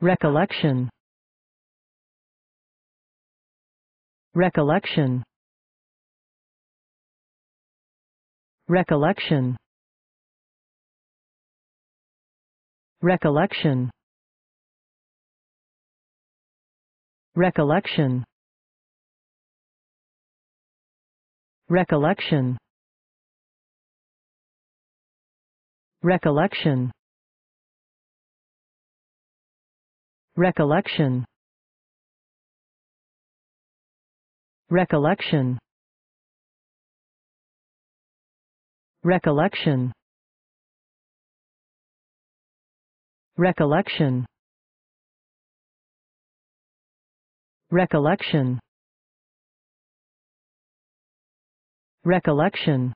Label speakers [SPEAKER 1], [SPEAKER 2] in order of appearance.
[SPEAKER 1] recollection recollection recollection recollection recollection recollection recollection recollection recollection recollection recollection recollection recollection